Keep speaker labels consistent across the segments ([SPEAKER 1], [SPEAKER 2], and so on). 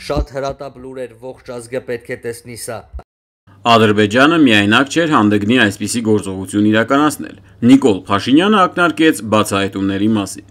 [SPEAKER 1] Շատ հրատապ լուր էր, ողջ ազգը պետք է տեսնի սա։ Ադրբեջանը միայնակ չէր հանդգնի այսպիսի գործողություն իրականացնել։ Նիկոլ Փաշինյանը ակնարկեց բացահայտումների մասին։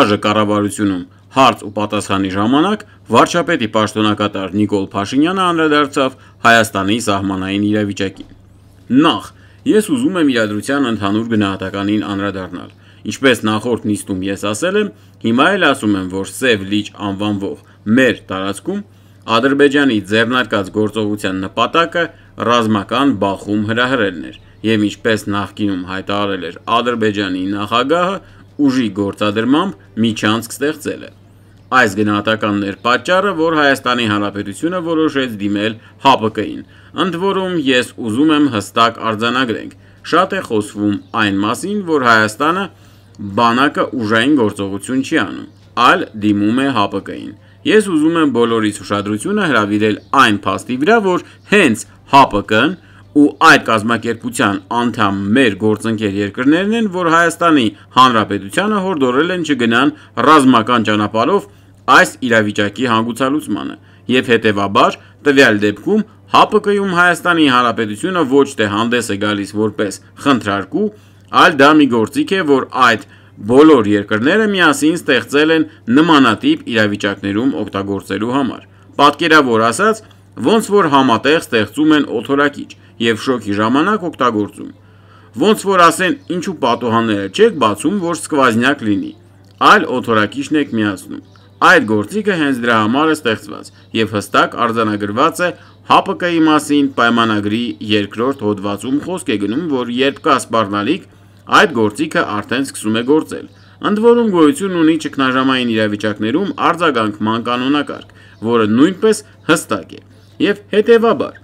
[SPEAKER 1] Աժը կառավարությունում հարց ու պատասխանի ժամանակ վարչապետի պաշտոնակատար Նիկոլ Փաշինյանը անդրադարձավ Հայաստանի սահմանային իրավիճակին։ Նախ, ես ուզում եմ իրադրության ընդհանուր գնահատականին անդրադառնալ։ Ինչպես նախորդ նիստում ես ասել եմ, հիմա էլ ասում եմ, որ Սև լիճ անվանվող մեր տարածքում Ադրբեջանի ձեռնարկած գործողության նպատակը ռազմական բախում հրահրելն էր եւ ինչպես նախկինում հայտարարել էր Ադրբեջանի նախագահը, ուժի գործադրմամբ միջանցք ստեղծել է։ Այս գնահատականն էր պատճառը, որ Հայաստանի Հանրապետությունը որոշեց դիմել ՀԱՊԿ-ին։ Ընդ որում ես ուզում եմ հստակ արձանագրենք. շատ է խոսվում այն մասին, որ Հայաստանը բանակը ուժային գործողություն չի անում, այլ դիմում է ՀԱՊԿ-ին։ Ես ուզում եմ բոլորից ուշադրությունը հրավիրել այն փաստի վրա, որ հենց ՀԱՊԿ-ն ու այդ կազմակերպության անդամ մեր գործընկեր երկրներն են, որ Հայաստանի Հանրապետությանը հորդորել են չգնան ռազմական ճանապարհով այս իրավիճակի հանգուցալուծմանը, եւ հետեւաբար տվյալ դեպքում ՀԱՊԿ-ում Հայաստանի Հանրապետությունը ոչ թե հանդես է գալիս որպես խնդրարկու, այլ դա մի գործիք է, որ այդ Բոլոր երկրները միասին ստեղծել են նմանատիպ իրավիճակներում օգտագործելու համար։ Պատկերավոր ասած, ոնց որ համատեղ ստեղծում են օթորակիչ եւ շոկի ժամանակ օգտագործում։ Ոնց որ ասեն, ինչու պատոհանները չեք բացում, որ սկվազնյակ լինի, այլ օթորակիչն եք միացնում։ Այդ գործիքը հենց դրա համար է ստեղծված եւ հստակ արձանագրված է ՀԱՊԿ-ի մասին պայմանագրի երկրորդ հոդվածում խոսք է գնում, որ երբ կա սպառնալիք, Այդ գործիքը արդեն սկսում է գործել։ Ընդ որում գոյություն ունի ճգնաժամային իրավիճակներում արձագանքման կանոնակարգ, որը նույնպես հստակ է։ Եվ հետևաբար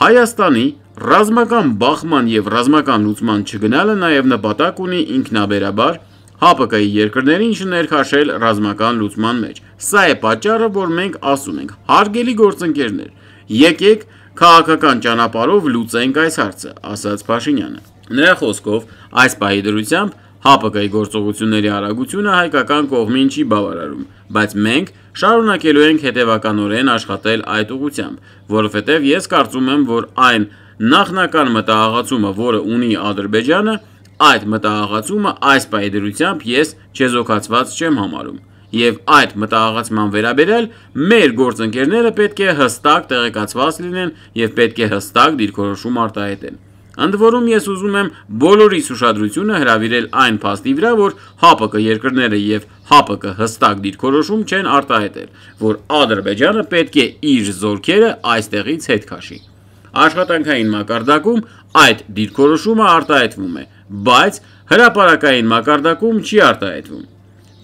[SPEAKER 1] Հայաստանի ռազմական բախման եւ ռազմական լուծման չգնալը նաեւ նպատակ ունի ինքնաբերաբար ՀԱՊԿ-ի երկրներին չներքաշել ռազմական լուծման մեջ։ Սա է պատճառը, որ մենք ասում ենք. հարգելի գործընկերներ, եկեք քաղաքական ճանապարհով լուծենք այս հարցը, ասաց Փաշինյանը։ Նրա խոսքով, այս պահի դրությամբ ՀԱՊԿ-ի գործողությունների արագությունը հայկական կողմին չի բավարարում, բայց մենք շարունակելու ենք հետևականորեն աշխատել այդ ուղությամբ, որովհետև ես կարծում եմ, որ այն նախնական մտահաղացումը, որը ունի Ադրբեջանը, այդ մտահաղացումը այս պահի դրությամբ ես չեզոքացված չեմ համարում։ Եվ այդ մտահաղացման վերաբերյալ մեր գործընկերները պետք է հստակ տեղեկացված լինեն եւ պետք է հստակ դիրքորոշում արտահայտեն։ Ընդ որում ես ուզում եմ բոլորիս ուշադրությունը հրավիրել այն փաստի վրա, որ ՀԱՊԿ երկրները եւ ՀԱՊԿ հստակ դիրքորոշում չեն արտահայտել, որ Ադրբեջանը պետք է իր զորքերը այստեղից հետ քաշի։ Աշխատանքային մակարդակում այդ դիրքորոշումը արտահայտվում է, բայց հրաապարակային մակարդակում չի արտահայտվում։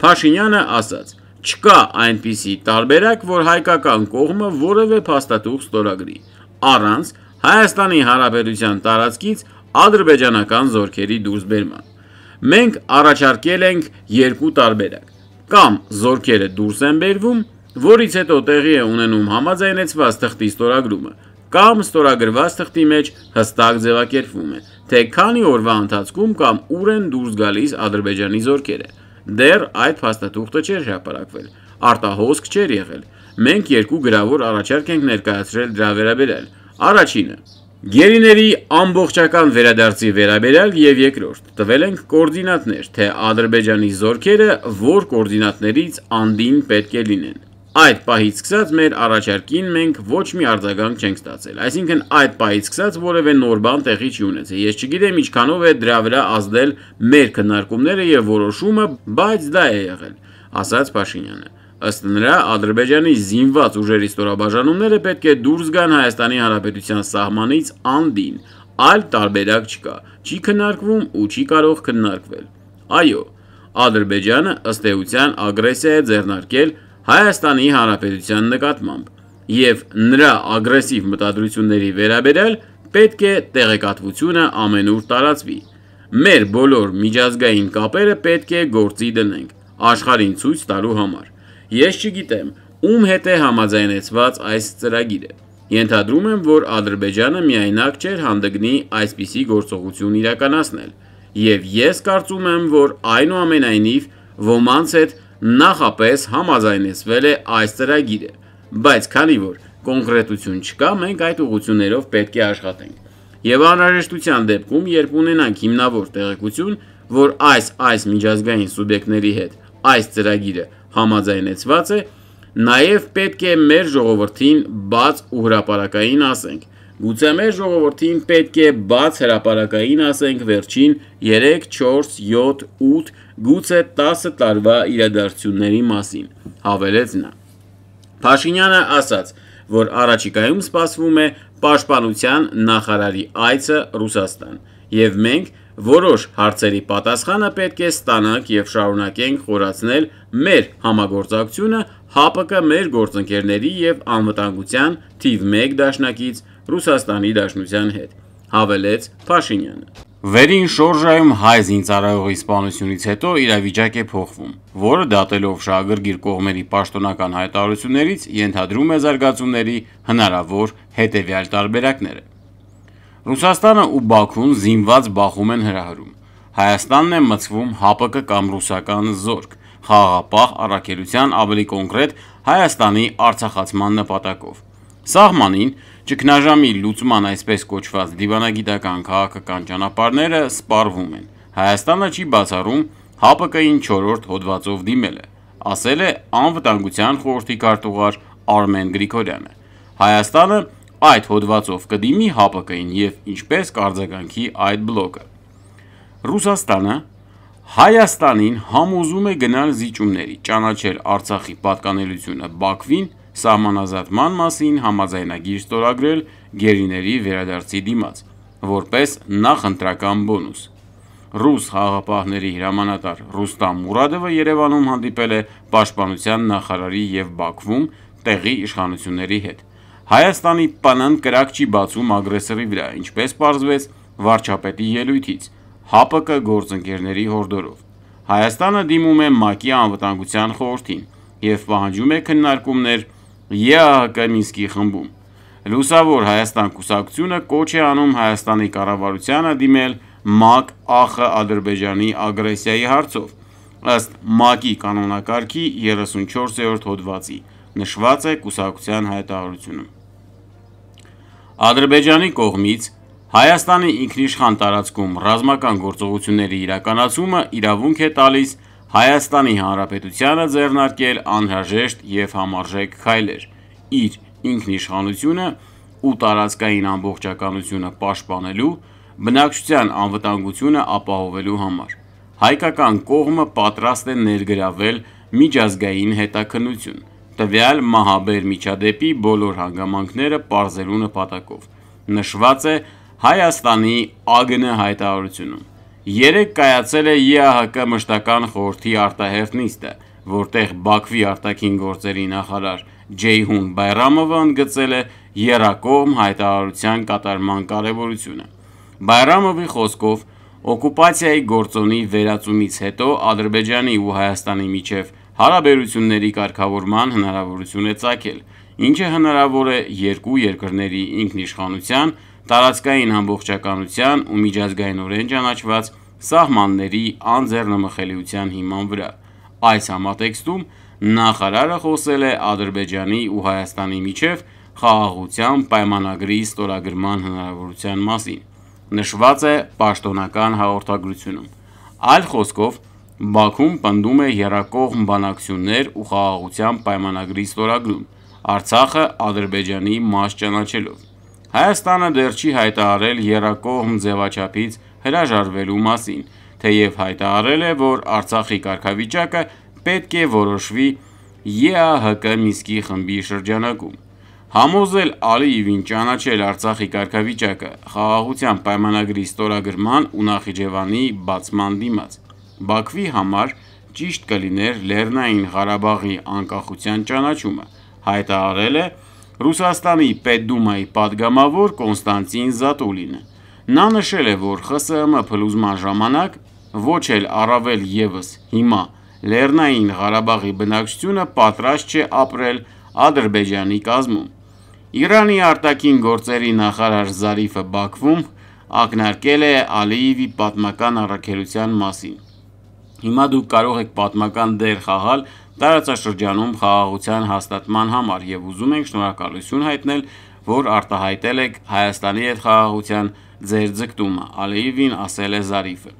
[SPEAKER 1] Փաշինյանը ասաց. չկա այնպիսի տարբերակ, որ հայկական կողմը որևէ փաստաթուղթ ստորագրի առանց Հայաստանի Հանրապետության տարածքից ադրբեջանական զորքերի դուրսբերման։ Մենք առաջարկել ենք երկու տարբերակ։ Կամ զորքերը դուրս են բերվում, որից հետո տեղի է ունենում համաձայնեցված թղթի ստորագրումը, կամ ստորագրված թղթի մեջ հստակ ձևակերպվում է, թե քանի օրվա ընթացքում կամ ուր են դուրս գալիս Ադրբեջանի զորքերը։ Դեռ այդ փաստաթուղթը չէր հրապարակվել, արտահոսք չէր եղել։ Մենք երկու գրավոր առաջարկ ենք ներկայացրել դրա վերաբերյալ Առաջինը Գերիների ամբողջական վերադարձի վերաբերյալ եւ երկրորդ տվել ենք կոորդինատներ, թե Ադրբեջանի զորքերը որ կոորդինատներից անդին պետք է լինեն։ Այդ պահից սկսած մեր առաջարկին մենք ոչ մի արձագանք չենք ստացել։ Այսինքն այդ պահից սկսած որևէ նոր բան տեղի չունեցել։ Ես չգիտեմ ինչքանով է դրա վրա ազդել մեր քննարկումները եւ որոշումը, բայց դա է եղել, ասաց Փաշինյանը։ Ըստ նրա, Ադրբեջանի զինված ուժերի ստորաբաժանումները պետք է դուրս գան Հայաստանի Հանրապետության սահմանից անդին, այլ տարբերակ չկա, չի քննարկվում ու չի կարող քննարկվել։ Այո, Ադրբեջանը ըստ էության ագրեսիա է ձեռնարկել Հայաստանի Հանրապետության նկատմամբ, եւ նրա ագրեսիվ մտադրությունների վերաբերյալ պետք է տեղեկատվությունը ամենուր տարածվի։ Մեր բոլոր միջազգային կապերը պետք է գործի դնենք աշխարհին ցույց տալու համար։ Ես չգիտեմ, ում հետ է համաձայնեցված այս ծրագիրը։ Ենթադրում եմ, որ Ադրբեջանը միայնակ չէր հանդգնի այսպիսի գործողություն իրականացնել, եւ ես կարծում եմ, որ այնուամենայնիվ ոմանց հետ նախապես համաձայնեցվել է այս ծրագիրը, բայց քանի որ կոնկրետություն չկա, մենք այդ ուղություններով պետք է աշխատենք։ Եվ անհրաժեշտության դեպքում, երբ ունենանք հիմնավոր տեղեկություն, որ այս այս միջազգային սուբյեկտների հետ այս ծրագիրը համաձայնեցված է, նաև պետք է մեր ժողովրդին բաց ու հրապարակային ասենք։ Գուցե մեր ժողովրդին պետք է բաց հրապարակային ասենք վերջին 3, 4, 7, 8, գուցե 10 տարվա իրադարձությունների մասին, հավելեց նա։ Փաշինյանը ասաց, որ առաջիկայում սպասվում է պաշտպանության նախարարի այցը Ռուսաստան, եւ մենք Որոշ հարցերի պատասխանը պետք է ստանանք և շարունակենք խորացնել մեր համագործակցությունը ՀԱՊԿ մեր գործընկերների և անվտանգության թիվ 1 դաշնակից Ռուսաստանի Դաշնության հետ, հավելեց Փաշինյանը։ Վերին շորժայում հայ զինծառայողի սպանությունից հետո իրավիճակ է փոխվում, որը դատելով շահագրգիռ կողմերի պաշտոնական հայտարարություններից ենթադրում է զարգացումների հնարավոր հետևյալ տարբերակները: Ռուսաստանը ու Բաքուն զինված բախում են հրահրում։ Հայաստանն է մցվում ՀԱՊԿ կամ ռուսական զորք խաղապահ առաքելության ավելի կոնկրետ Հայաստանի արցախացման նպատակով։ Սահմանին ճգնաժամի լուծման այսպես կոչված դիվանագիտական քաղաքական ճանապարհները սպառվում են։ Հայաստանը չի բացառում ՀԱՊԿ-ին 4-րդ հոդվածով դիմելը, ասել է անվտանգության խորհրդի քարտուղար Արմեն Գրիգորյանը։ Հայաստանը Այդ հոդվածով կդիմի ՀԱՊԿ-ին եւ ինչպես կարձագանքի այդ բլոկը։ Ռուսաստանը Հայաստանին համոզում է գնալ զիջումների, ճանաչել Արցախի պատկանելությունը Բաքվին, սահմանազատման մասին համաձայնագիր ստորագրել գերիների վերադարձի դիմաց, որպես նախընտրական բոնուս։ Ռուս խաղապահների հրամանատար Ռուստամ Մուրադովը Երևանում հանդիպել է պաշտպանության նախարարի եւ Բաքվում տեղի իշխանությունների հետ։ Հայաստանի ՊՆ-ն կրակ չի բացում ագրեսորի վրա, ինչպես պարզվեց վարչապետի ելույթից, ՀԱՊԿ գործընկերների հորդորով։ Հայաստանը դիմում է ՄԱԿ-ի անվտանգության խորհրդին և պահանջում է քննարկումներ ԵԱՀԿ Մինսկի խմբում։ Լուսավոր Հայաստան կուսակցությունը կոչ է անում Հայաստանի կառավարությանը դիմել ՄԱԿ ԱԽ Ադրբեջանի ագրեսիայի հարցով, ըստ ՄԱԿ-ի կանոնակարգի 34-րդ հոդվածի, նշված է կուսակցության հայտարարությունում։ Ադրբեջանի կողմից Հայաստանի ինքնիշխան տարածքում ռազմական գործողությունների իրականացումը իրավունք է տալիս Հայաստանի Հանրապետությանը ձեռնարկել անհրաժեշտ և համարժեք քայլեր՝ իր ինքնիշխանությունը ու տարածքային ամբողջականությունը պաշտպանելու, բնակչության անվտանգությունը ապահովելու համար։ Հայկական կողմը պատրաստ է ներգրավել միջազգային հետաքննություն տվյալ մահաբեր միջադեպի բոլոր հանգամանքները պարզելու նպատակով։ Նշված է Հայաստանի ԱԳՆ հայտարարությունում։ Երեք կայացել է ԵԱՀԿ մշտական խորհրդի արտահերթ նիստը, որտեղ Բաքվի արտաքին գործերի նախարար Ջեյհուն Բայրամովը ընդգծել է Եռակողմ հայտարարության կատարման կարևորությունը։ Բայրամովի խոսքով, օկուպացիայի գործոնի վերացումից հետո Ադրբեջանի ու Հայաստանի միջև հարաբերությունների կարգավորման հնարավորություն է ցակել, ինչը հնարավոր է երկու երկրների ինքնիշխանության, տարածքային ամբողջականության ու միջազգայինորեն ճանաչված սահմանների անձեռնմխելիության հիման վրա։ Այս համատեքստում նախարարը խոսել է Ադրբեջանի ու Հայաստանի միջև խաղաղության պայմանագրի ստորագրման հնարավորության մասին։ Նշված է պաշտոնական հաղորդագրությունում։ Այլ խոսքով, Բաքուն պնդում է երակողմ բանակցություններ ու խաղաղության պայմանագրի ստորագրում, Արցախը Ադրբեջանի մաս ճանաչելով։ Հայաստանը դեռ չի հայտարարել երակողմ ձևաչափից հրաժարվելու մասին, թեև հայտարարել է, որ Արցախի կարգավիճակը պետք է որոշվի ԵԱՀԿ Միսկի խմբի շրջանակում։ Համոզել Ալիևին ճանաչել Արցախի կարգավիճակը խաղաղության պայմանագրի ստորագրման ու Նախիջևանի բացման դիմաց։ Բաքվի համար ճիշտ կլիներ Լեռնային Ղարաբաղի անկախության ճանաչումը, հայտարարել է Ռուսաստանի Պետդումայի պատգամավոր Կոնստանտին Զատուլինը։ Նա նշել է, որ ԽՍՀՄ փլուզման ժամանակ ոչ էլ առավել ևս հիմա Լեռնային Ղարաբաղի բնակչությունը պատրաստ չէ ապրել Ադրբեջանի կազմում։ Իրանի արտաքին գործերի նախարար Զարիֆը Բաքվում ակնարկել է Ալիևի պատմական առաքելության մասին։ Հիմա դուք կարող եք պատմական դեր խաղալ տարածաշրջանում խաղաղության հաստատման համար եւ ուզում ենք շնորհակալություն հայտնել, որ արտահայտել եք Հայաստանի հետ խաղաղության ձեր ձգտումը, Ալիևին ասել է Զարիֆը։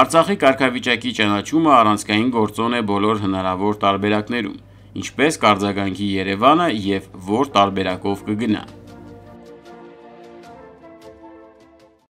[SPEAKER 1] Արցախի կարգավիճակի ճանաչումը առանցքային գործոն է բոլոր հնարավոր տարբերակներում, ինչպես կարձագանքի Երևանը եւ որ տարբերակով կգնա։